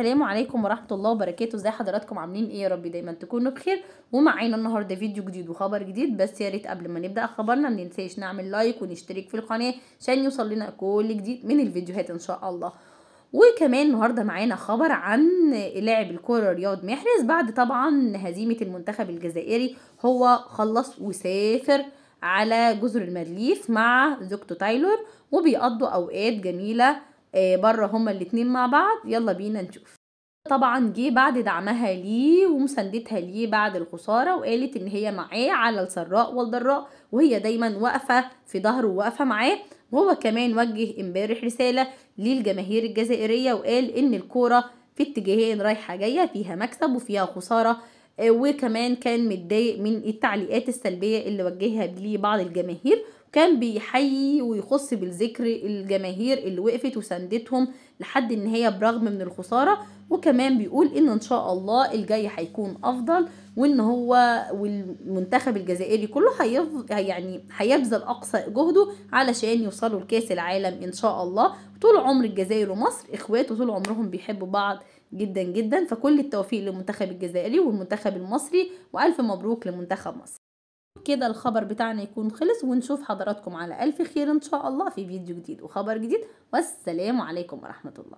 السلام عليكم ورحمة الله وبركاته ازي حضراتكم عاملين ايه يا رب دايما تكونوا بخير ومعانا النهاردة فيديو جديد وخبر جديد بس يا ريت قبل ما نبدأ خبرنا ما ننساش نعمل لايك ونشترك في القناة عشان يوصل لنا كل جديد من الفيديوهات ان شاء الله وكمان النهارده معانا خبر عن لاعب الكوره رياض محرز بعد طبعا هزيمه المنتخب الجزائري هو خلص وسافر على جزر المريخ مع زوجته تايلور وبيقضوا اوقات جميله آه، بره هما الاتنين مع بعض يلا بينا نشوف طبعا جه بعد دعمها ليه ومساندتها ليه بعد الخساره وقالت ان هي معاه على السراء والضراء وهي دايما واقفه في ظهره واقفه معاه وهو كمان وجه امبارح رساله للجماهير الجزائريه وقال ان الكوره في اتجاهين رايحه جايه فيها مكسب وفيها خساره آه، وكمان كان متضايق من التعليقات السلبيه اللي وجهها ليه بعض الجماهير كان بيحيي ويخص بالذكر الجماهير اللي وقفت وساندتهم لحد النهاية برغم من الخسارة وكمان بيقول ان ان شاء الله الجاي هيكون افضل وان هو والمنتخب الجزائري كله هيف يعني هيبذل اقصى جهده علشان يوصلوا لكاس العالم ان شاء الله طول عمر الجزائر ومصر اخواته طول عمرهم بيحبوا بعض جدا جدا فكل التوفيق للمنتخب الجزائري والمنتخب المصري والف مبروك لمنتخب مصر كده الخبر بتاعنا يكون خلص ونشوف حضراتكم على ألف خير إن شاء الله في فيديو جديد وخبر جديد والسلام عليكم ورحمة الله